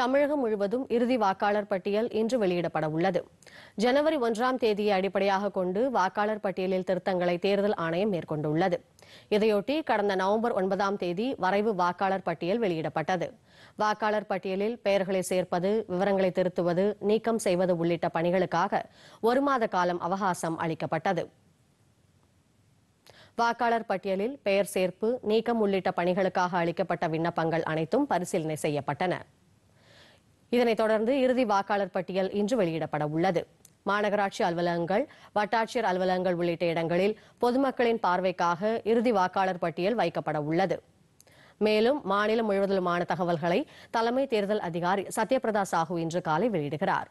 தமிழகம் முழுவதும் இறுதி வாக்காளர் பட்டியல் இன்று வெளியிடப்பட உள்ளது ஜனவரி ஒன்றாம் தேதியை அடிப்படையாக கொண்டு வாக்காளர் பட்டியலில் திருத்தங்களை தேர்தல் ஆணையம் மேற்கொண்டுள்ளது இதையொட்டி கடந்த நவம்பர் ஒன்பதாம் தேதி வரைவு வாக்காளர் பட்டியல் வெளியிடப்பட்டது வாக்காளர் பட்டியலில் பெயர்களை சேர்ப்பது விவரங்களை திருத்துவது நீக்கம் செய்வது உள்ளிட்ட பணிகளுக்காக ஒரு மாத காலம் அவகாசம் அளிக்கப்பட்டது வாக்காளர் பட்டியலில் பெயர் சேர்ப்பு நீக்கம் உள்ளிட்ட பணிகளுக்காக அளிக்கப்பட்ட விண்ணப்பங்கள் அனைத்தும் பரிசீலனை செய்யப்பட்டன இதனைத் தொடர்ந்து இறுதி வாக்காளர் பட்டியல் இன்று வெளியிடப்பட உள்ளது மாநகராட்சி அலுவலகங்கள் வட்டாட்சியர் அலுவலகங்கள் உள்ளிட்ட இடங்களில் பொதுமக்களின் பார்வைக்காக இறுதி வாக்காளர் பட்டியல் வைக்கப்பட உள்ளது மேலும் மாநிலம் முழுவதிலுமான தகவல்களை தலைமை தேர்தல் அதிகாரி சத்யபிரதா சாஹூ இன்று காலை வெளியிடுகிறார்